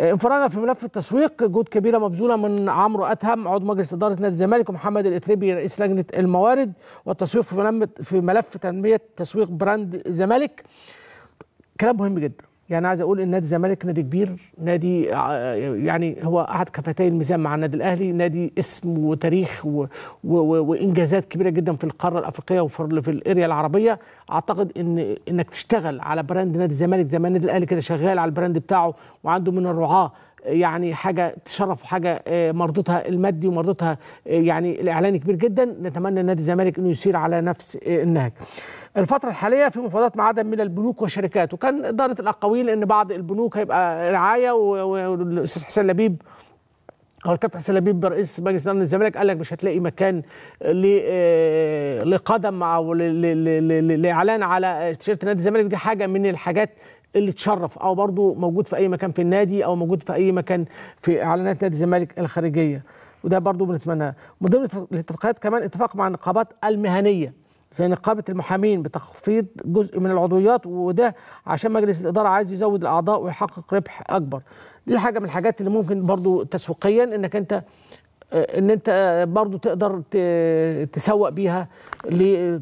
انفرادنا في ملف التسويق جهود كبيره مبذوله من عمرو اتهم عضو مجلس اداره نادي الزمالك ومحمد الاتربي رئيس لجنه الموارد والتسويق في ملف في ملف تنميه تسويق براند الزمالك كلام مهم جدا يعني عايز اقول ان نادي الزمالك نادي كبير نادي يعني هو احد كفتي الميزان مع النادي الاهلي نادي اسم وتاريخ و و و وانجازات كبيره جدا في القاره الافريقيه وفي في الاريا العربيه اعتقد ان انك تشتغل على براند نادي الزمالك زي ما النادي الاهلي كده شغال على البراند بتاعه وعنده من الرعاه يعني حاجه تشرف وحاجه آه، مردودها المادي ومردودها آه، يعني الاعلاني كبير جدا نتمنى نادي الزمالك انه يسير على نفس آه، النهج الفترة الحالية في مفاوضات مع عدد من البنوك والشركات وكان إدارة الأقاويل إن بعض البنوك هيبقى رعاية والأستاذ حسين لبيب هو الكابتن حسين لبيب رئيس مجلس اداره الزمالك قال لك مش هتلاقي مكان آه، لقدم او لاعلان على تيشيرت نادي الزمالك دي حاجه من الحاجات اللي تشرف او برضو موجود في اي مكان في النادي او موجود في اي مكان في اعلانات نادي الزمالك الخارجيه وده برضو بنتمناه من ضمن الاتفاقيات كمان اتفاق مع النقابات المهنيه زي نقابه المحامين بتخفيض جزء من العضويات وده عشان مجلس الاداره عايز يزود الاعضاء ويحقق ربح اكبر دي حاجه من الحاجات اللي ممكن برضو تسويقيا انك انت ان انت برضو تقدر تسوق بيها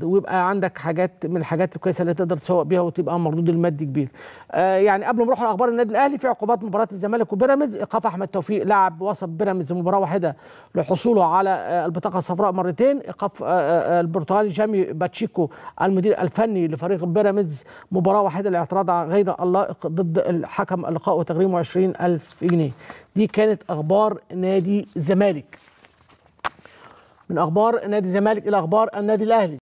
ويبقى عندك حاجات من الحاجات الكويسه اللي تقدر تسوق بيها وتبقى مردود المادي كبير. آه، يعني قبل ما نروح لاخبار النادي الاهلي في عقوبات مباراه الزمالك وبيراميدز ايقاف احمد توفيق لاعب وسط بيراميدز مباراه واحده لحصوله على آه، البطاقه الصفراء مرتين ايقاف آه، البرتغالي جامي باتشيكو المدير الفني لفريق بيراميدز مباراه واحده لاعتراض غير اللائق ضد الحكم اللقاء وتغريمه 20000 جنيه. دي كانت اخبار نادي الزمالك. من اخبار نادي الزمالك الى اخبار النادي الاهلي